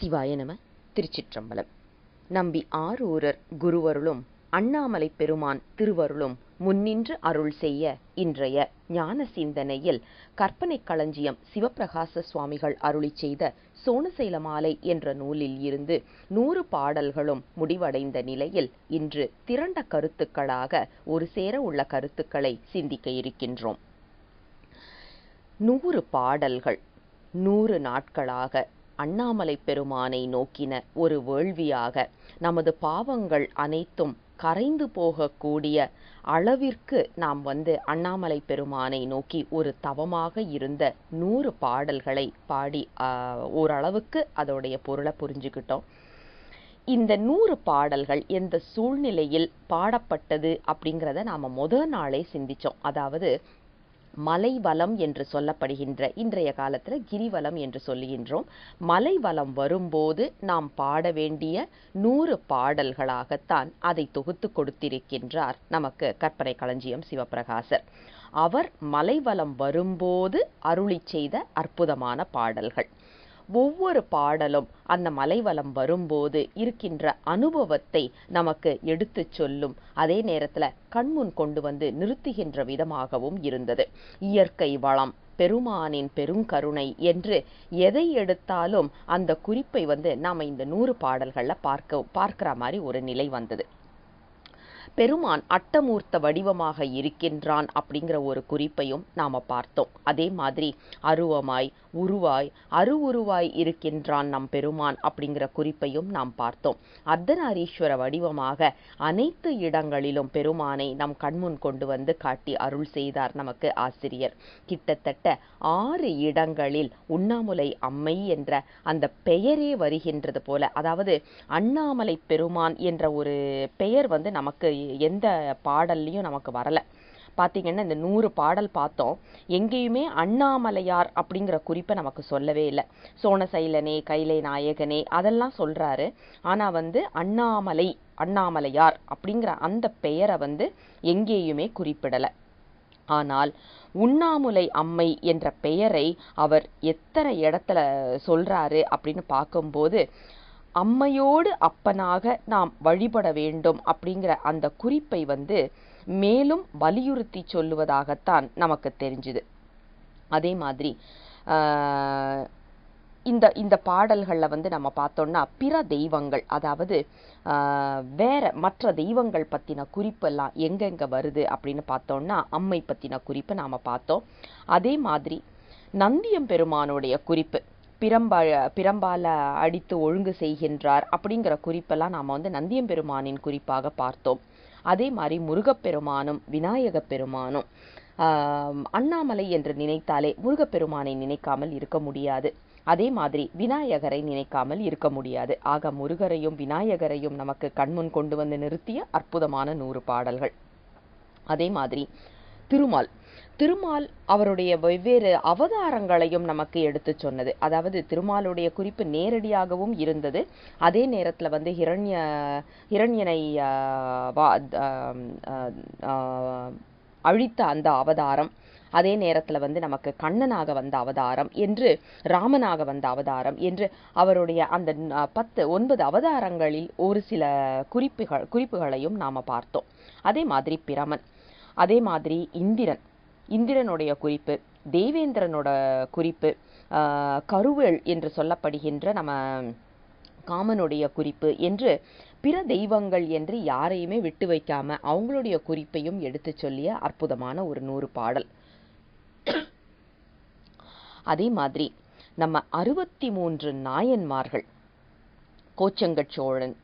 சிவாய நம திருச்சிற்றம்பலம் நம்பி ஆரூரர் குருவருளும் அண்ணாமலை பெருமான் திருவருளும் முன்னின்று அருள் செய்ய இன்றைய ஞான சிந்தனையில் கற்பனை களஞ்சியம் சிவப்பிரகாச சுவாமிகள் அருளி செய்த சோனசைல மாலை என்ற நூலில் இருந்து நூறு பாடல்களும் முடிவடைந்த நிலையில் இன்று திரண்ட கருத்துக்களாக ஒரு சேர உள்ள கருத்துக்களை சிந்திக்க இருக்கின்றோம் நூறு பாடல்கள் நூறு நாட்களாக அண்ணாமலை பெருமானை நோக்கின ஒரு வேள்வியாக நமது பாவங்கள் அனைத்தும் கரைந்து போகக்கூடிய அளவிற்கு நாம் வந்து அண்ணாமலை பெருமானை நோக்கி ஒரு தவமாக இருந்த நூறு பாடல்களை பாடி ஓரளவுக்கு அதோடைய பொருளை புரிஞ்சுக்கிட்டோம் இந்த நூறு பாடல்கள் எந்த சூழ்நிலையில் பாடப்பட்டது அப்படிங்கிறத நாம் முத நாளே சிந்தித்தோம் அதாவது மலைவளம் என்று சொல்லப்படுகின்ற இன்றைய காலத்தில் கிரிவலம் என்று சொல்லுகின்றோம் மலைவளம் வரும்போது நாம் பாட வேண்டிய நூறு பாடல்களாகத்தான் அதை தொகுத்து கொடுத்திருக்கின்றார் நமக்கு கற்பனை களஞ்சியம் சிவபிரகாசர் அவர் மலைவலம் வரும்போது அருளி செய்த அற்புதமான பாடல்கள் ஒவ்வொரு பாடலும் அந்த மலைவலம் வரும்போது இருக்கின்ற அனுபவத்தை நமக்கு எடுத்து சொல்லும் அதே நேரத்தில் கண்முன் கொண்டு வந்து நிறுத்துகின்ற விதமாகவும் இருந்தது இயற்கை வளம் பெருமானின் பெருங்கருணை என்று எதை எடுத்தாலும் அந்த குறிப்பை வந்து நாம் இந்த நூறு பாடல்களில் பார்க்க பார்க்குற மாதிரி ஒரு நிலை வந்தது பெருமான் அட்டமூர்த்த வடிவமாக இருக்கின்றான் அப்படிங்கிற ஒரு குறிப்பையும் நாம் பார்த்தோம் அதே மாதிரி அருவமாய் உருவாய் அருவுருவாய் இருக்கின்றான் நம் பெருமான் அப்படிங்கிற குறிப்பையும் நாம் பார்த்தோம் அர்த்தநாரீஸ்வர வடிவமாக அனைத்து இடங்களிலும் பெருமானை நம் கண்முன் கொண்டு வந்து காட்டி அருள் செய்தார் நமக்கு ஆசிரியர் கிட்டத்தட்ட ஆறு இடங்களில் உண்ணாமுலை அம்மை என்ற அந்த பெயரே வருகின்றது போல அதாவது அண்ணாமலை பெருமான் என்ற ஒரு பெயர் வந்து நமக்கு எந்த பாடல்லையும் நமக்கு வரலை பார்த்திங்கன்னா இந்த நூறு பாடல் பார்த்தோம் எங்கேயுமே அண்ணாமலையார் அப்படிங்கிற குறிப்பை நமக்கு சொல்லவே இல்லை சோனசைலனே கைலை நாயகனே அதெல்லாம் சொல்கிறாரு ஆனால் வந்து அண்ணாமலை அண்ணாமலையார் அப்படிங்கிற அந்த பெயரை வந்து எங்கேயுமே குறிப்பிடலை ஆனால் உண்ணாமுலை அம்மை என்ற பெயரை அவர் எத்தனை இடத்துல சொல்றாரு அப்படின்னு பார்க்கும்போது அம்மையோடு அப்பனாக நாம் வழிபட வேண்டும் அப்படிங்கிற அந்த குறிப்பை வந்து மேலும் வலியுறுத்தி சொல்லுவதாகத்தான் நமக்கு தெரிஞ்சுது அதே மாதிரி இந்த இந்த பாடல்களில் வந்து நம்ம பார்த்தோம்னா பிற தெய்வங்கள் அதாவது வேற மற்ற தெய்வங்கள் பற்றின குறிப்பெல்லாம் எங்கெங்கே வருது அப்படின்னு பார்த்தோம்னா அம்மை பற்றின குறிப்பை நாம் பார்த்தோம் அதே மாதிரி நந்தியம் பெருமானுடைய குறிப்பு பிரம்ப பிரம்பால அடித்து ஒழுங்கு செய்கின்றார் அப்படிங்கிற குறிப்பெல்லாம் நாம் வந்து நந்தியம்பெருமானின் குறிப்பாக பார்த்தோம் அதே மாதிரி முருகப்பெருமானும் விநாயகப் பெருமானும் அண்ணாமலை என்று நினைத்தாலே முருகப்பெருமானை நினைக்காமல் இருக்க முடியாது அதே மாதிரி விநாயகரை நினைக்காமல் இருக்க முடியாது ஆக முருகரையும் விநாயகரையும் நமக்கு கண்முன் கொண்டு வந்து நிறுத்திய அற்புதமான நூறு பாடல்கள் அதே மாதிரி திருமால் திருமால் அவருடைய வெவ்வேறு அவதாரங்களையும் நமக்கு எடுத்து சொன்னது அதாவது திருமாலுடைய குறிப்பு நேரடியாகவும் இருந்தது அதே நேரத்தில் வந்து ஹிரண்ய ஹிரண்யனை அழித்த அந்த அவதாரம் அதே நேரத்தில் வந்து நமக்கு கண்ணனாக வந்த அவதாரம் என்று ராமனாக வந்த அவதாரம் என்று அவருடைய அந்த பத்து ஒன்பது அவதாரங்களில் ஒரு சில குறிப்புகள் குறிப்புகளையும் நாம் பார்த்தோம் அதே மாதிரி பிரமன் அதே மாதிரி இந்திரன் இந்திரனுடைய குறிப்பு தேவேந்திரனோட குறிப்பு கருவேள் என்று சொல்லப்படுகின்ற நம்ம காமனுடைய குறிப்பு என்று பிற தெய்வங்கள் என்று யாரையுமே விட்டு வைக்காம அவங்களுடைய குறிப்பையும் எடுத்து சொல்லிய அற்புதமான ஒரு நூறு பாடல் அதே மாதிரி நம்ம அறுபத்தி மூன்று நாயன்மார்கள் கோச்சங்கட் சோழன்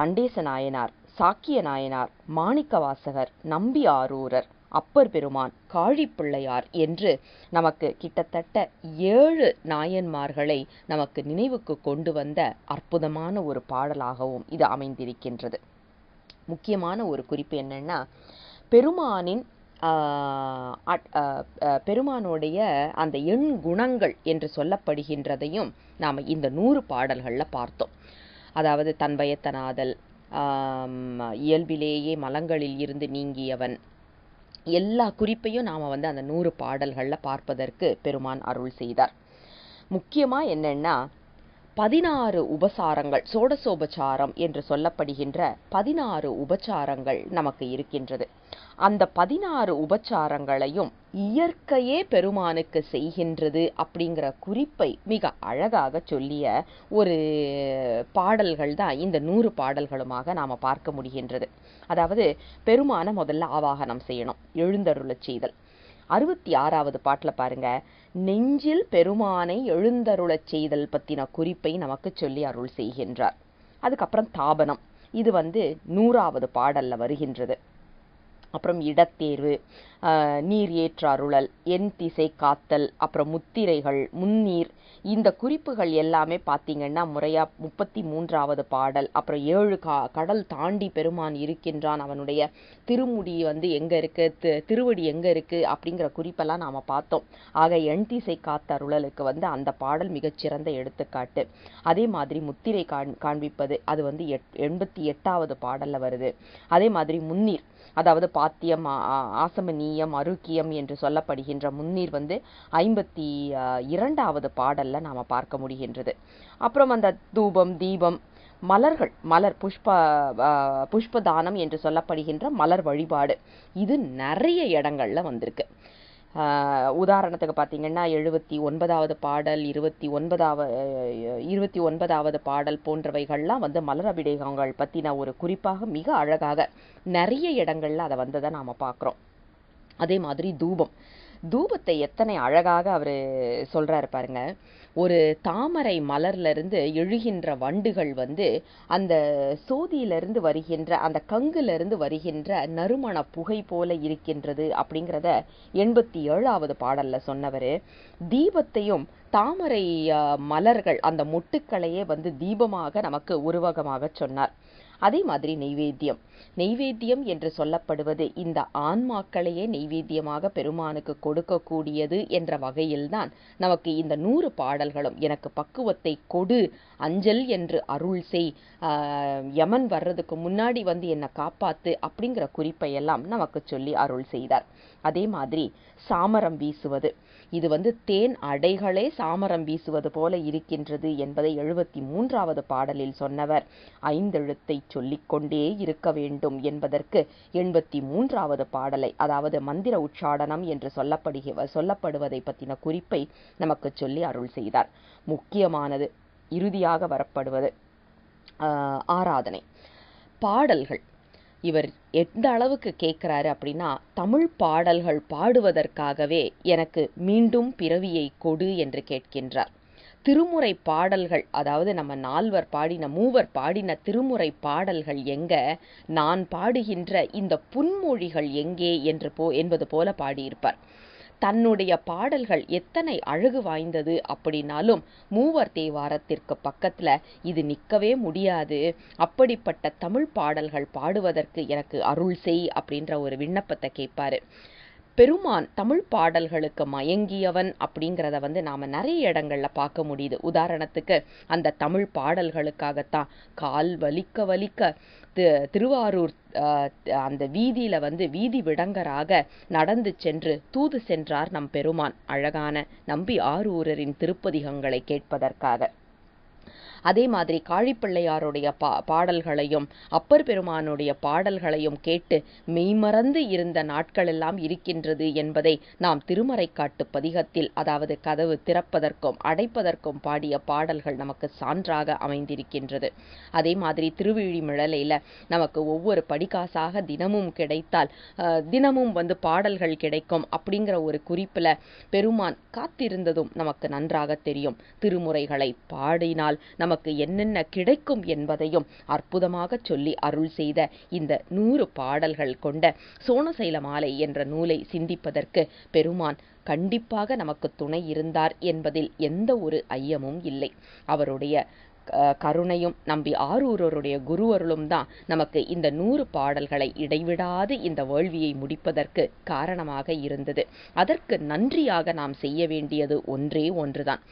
சண்டேச நாயனார் சாக்கிய நாயனார் மாணிக்கவாசகர் நம்பி ஆரூரர் அப்பர் பெருமான் காழிப்பிள்ளையார் என்று நமக்கு கிட்டத்தட்ட ஏழு நாயன்மார்களை நமக்கு நினைவுக்கு கொண்டு வந்த அற்புதமான ஒரு பாடலாகவும் இது அமைந்திருக்கின்றது முக்கியமான ஒரு குறிப்பு என்னன்னா பெருமானின் பெருமானுடைய அந்த எண் குணங்கள் என்று சொல்லப்படுகின்றதையும் நாம் இந்த நூறு பாடல்களில் பார்த்தோம் அதாவது தன்பயத்தனாதல் இயல்பிலேயே மலங்களில் இருந்து நீங்கியவன் எல்லா குறிப்பையும் நாம் வந்து அந்த நூறு பாடல்களில் பார்ப்பதற்கு பெருமான் அருள் செய்தார் முக்கியமாக என்னென்னா பதினாறு உபசாரங்கள் சோடசோபசாரம் என்று சொல்லப்படுகின்ற பதினாறு உபச்சாரங்கள் நமக்கு இருக்கின்றது அந்த பதினாறு உபச்சாரங்களையும் இயற்கையே பெருமானுக்கு செய்கின்றது அப்படிங்கிற குறிப்பை மிக அழகாக சொல்லிய ஒரு பாடல்கள் தான் இந்த நூறு பாடல்களுமாக நாம் பார்க்க முடிகின்றது அதாவது பெருமானை முதல்ல ஆவாகனம் செய்யணும் எழுந்தருளச் செய்தல் அறுபத்தி ஆறாவது பாட்டில் பாருங்கள் நெஞ்சில் பெருமானை எழுந்தருளச் செய்தல் பற்றின குறிப்பை நமக்கு சொல்லி அருள் செய்கின்றார் அதுக்கப்புறம் தாபனம் இது வந்து நூறாவது பாடலில் வருகின்றது அப்புறம் இடத்தேர்வு நீர் அருளல் என் திசை காத்தல் அப்புறம் முத்திரைகள் முன்னீர் இந்த குறிப்புகள் எல்லாமே பார்த்தீங்கன்னா முறையாக முப்பத்தி மூன்றாவது பாடல் அப்புறம் ஏழு கா கடல் தாண்டி பெருமான் இருக்கின்றான் அவனுடைய திருமுடி வந்து எங்கே இருக்குது திருவடி எங்கே இருக்குது அப்படிங்கிற குறிப்பெல்லாம் நாம பார்த்தோம் ஆக என் திசை காத்தருளலுக்கு வந்து அந்த பாடல் மிகச்சிறந்த எடுத்துக்காட்டு அதே மாதிரி முத்திரை காண் காண்பிப்பது அது வந்து எட் எண்பத்தி எட்டாவது பாடலில் வருது அதே மாதிரி முன்னீர் அதாவது பாத்தியம் ஆசமணி அருக்கியம் அருக்கியம் என்று சொல்லப்படுகின்ற முன்னீர் வந்து ஐம்பத்தி இரண்டாவது பாடலில் நாம் பார்க்க முடிகின்றது அப்புறம் அந்த தூபம் தீபம் மலர்கள் மலர் புஷ்ப புஷ்பதானம் என்று சொல்லப்படுகின்ற மலர் வழிபாடு இது நிறைய இடங்களில் வந்திருக்கு உதாரணத்துக்கு பார்த்தீங்கன்னா எழுபத்தி ஒன்பதாவது பாடல் இருபத்தி ஒன்பதாவது இருபத்தி ஒன்பதாவது பாடல் போன்றவைகள்லாம் வந்து மலர் அபிடேகங்கள் பற்றின ஒரு குறிப்பாக மிக அழகாக நிறைய இடங்களில் அதை வந்ததை நாம் பார்க்குறோம் அதே மாதிரி தூபம் தூபத்தை எத்தனை அழகாக அவர் சொல்கிறாரு பாருங்க ஒரு தாமரை மலர்லேருந்து எழுகின்ற வண்டுகள் வந்து அந்த சோதியிலிருந்து வருகின்ற அந்த கங்குலேருந்து வருகின்ற நறுமண புகை போல இருக்கின்றது அப்படிங்கிறத எண்பத்தி ஏழாவது பாடலில் சொன்னவர் தீபத்தையும் தாமரை மலர்கள் அந்த மொட்டுக்களையே வந்து தீபமாக நமக்கு உருவகமாக சொன்னார் அதே மாதிரி நெய்வேத்தியம் நெய்வேத்தியம் என்று சொல்லப்படுவது இந்த ஆன்மாக்களையே நெய்வேத்தியமாக பெருமானுக்கு கொடுக்கக்கூடியது என்ற வகையில்தான் நமக்கு இந்த நூறு பாடல்களும் எனக்கு பக்குவத்தை கொடு அஞ்சல் என்று அருள் செய் யமன் வர்றதுக்கு முன்னாடி வந்து என்னை காப்பாத்து அப்படிங்கிற குறிப்பை எல்லாம் நமக்கு சொல்லி அருள் செய்தார் அதே மாதிரி சாமரம் வீசுவது இது வந்து தேன் அடைகளே சாமரம் வீசுவது போல இருக்கின்றது என்பதை எழுபத்தி மூன்றாவது பாடலில் சொன்னவர் ஐந்தெழுத்தை சொல்லிக் கொண்டே இருக்க வேண்டும் என்பதற்கு எண்பத்தி மூன்றாவது பாடலை அதாவது மந்திர உச்சாடனம் என்று சொல்லப்படுகிற சொல்லப்படுவதை பற்றின குறிப்பை நமக்கு சொல்லி அருள் செய்தார் முக்கியமானது இறுதியாக வரப்படுவது ஆராதனை பாடல்கள் இவர் எந்த அளவுக்கு கேட்குறாரு அப்படின்னா தமிழ் பாடல்கள் பாடுவதற்காகவே எனக்கு மீண்டும் பிறவியை கொடு என்று கேட்கின்றார் திருமுறை பாடல்கள் அதாவது நம்ம நால்வர் பாடின மூவர் பாடின திருமுறை பாடல்கள் எங்க நான் பாடுகின்ற இந்த புன்மொழிகள் எங்கே என்று போ என்பது போல பாடியிருப்பார் தன்னுடைய பாடல்கள் எத்தனை அழகு வாய்ந்தது அப்படின்னாலும் மூவர் தேவாரத்திற்கு பக்கத்தில் இது நிற்கவே முடியாது அப்படிப்பட்ட தமிழ் பாடல்கள் பாடுவதற்கு எனக்கு அருள் செய் அப்படின்ற ஒரு விண்ணப்பத்தை கேட்பாரு பெருமான் தமிழ் பாடல்களுக்கு மயங்கியவன் அப்படிங்கிறத வந்து நாம் நிறைய இடங்களில் பார்க்க முடியுது உதாரணத்துக்கு அந்த தமிழ் பாடல்களுக்காகத்தான் கால் வலிக்க வலிக்க திருவாரூர் அந்த வீதியில் வந்து வீதி விடங்கராக நடந்து சென்று தூது சென்றார் நம் பெருமான் அழகான நம்பி ஆரூரரின் திருப்பதிகங்களை கேட்பதற்காக அதே மாதிரி காழிப்பிள்ளையாருடைய பா பாடல்களையும் அப்பர் பெருமானுடைய பாடல்களையும் கேட்டு மெய்மறந்து இருந்த நாட்களெல்லாம் இருக்கின்றது என்பதை நாம் திருமறைக்காட்டு பதிகத்தில் அதாவது கதவு திறப்பதற்கும் அடைப்பதற்கும் பாடிய பாடல்கள் நமக்கு சான்றாக அமைந்திருக்கின்றது அதே மாதிரி திருவிழிமிழலையில் நமக்கு ஒவ்வொரு படிக்காசாக தினமும் கிடைத்தால் தினமும் வந்து பாடல்கள் கிடைக்கும் அப்படிங்கிற ஒரு குறிப்பில் பெருமான் காத்திருந்ததும் நமக்கு நன்றாக தெரியும் திருமுறைகளை பாடினால் நம்ம நமக்கு என்னென்ன கிடைக்கும் என்பதையும் அற்புதமாக சொல்லி அருள் செய்த இந்த நூறு பாடல்கள் கொண்ட சோனசைல மாலை என்ற நூலை சிந்திப்பதற்கு பெருமான் கண்டிப்பாக நமக்கு துணை இருந்தார் என்பதில் எந்த ஒரு ஐயமும் இல்லை அவருடைய கருணையும் நம்பி ஆரூரருடைய குருவருளும் தான் நமக்கு இந்த நூறு பாடல்களை இடைவிடாது இந்த வேள்வியை முடிப்பதற்கு காரணமாக இருந்தது அதற்கு நன்றியாக நாம் செய்ய வேண்டியது ஒன்றே ஒன்றுதான்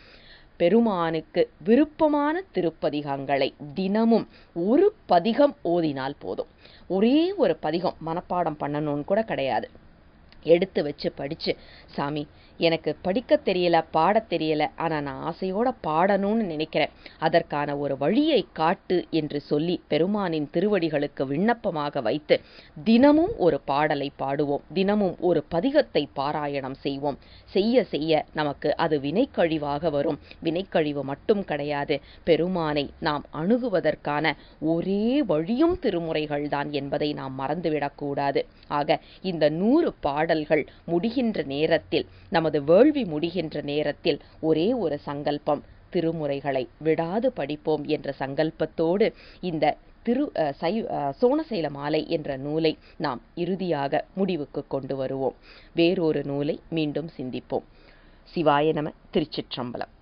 பெருமானுக்கு விருப்பமான திருப்பதிகங்களை தினமும் ஒரு பதிகம் ஓதினால் போதும் ஒரே ஒரு பதிகம் மனப்பாடம் பண்ணணும்னு கூட கிடையாது எடுத்து வச்சு படித்து சாமி எனக்கு படிக்க தெரியல பாட தெரியல ஆனால் நான் ஆசையோட பாடணும்னு நினைக்கிறேன் அதற்கான ஒரு வழியை காட்டு என்று சொல்லி பெருமானின் திருவடிகளுக்கு விண்ணப்பமாக வைத்து தினமும் ஒரு பாடலை பாடுவோம் தினமும் ஒரு பதிகத்தை பாராயணம் செய்வோம் செய்ய செய்ய நமக்கு அது வினைக்கழிவாக வரும் வினைக்கழிவு மட்டும் கிடையாது பெருமானை நாம் அணுகுவதற்கான ஒரே வழியும் திருமுறைகள் தான் என்பதை நாம் மறந்துவிடக்கூடாது ஆக இந்த நூறு பாடல்கள் முடிகின்ற நேரத்தில் நமது நமது வேள்வி முடிகின்ற நேரத்தில் ஒரே ஒரு சங்கல்பம் திருமுறைகளை விடாது படிப்போம் என்ற சங்கல்பத்தோடு இந்த திரு சை சோனசைல மாலை என்ற நூலை நாம் இறுதியாக முடிவுக்கு கொண்டு வருவோம் வேறொரு நூலை மீண்டும் சிந்திப்போம் சிவாய நம திருச்சிற்றம்பலம்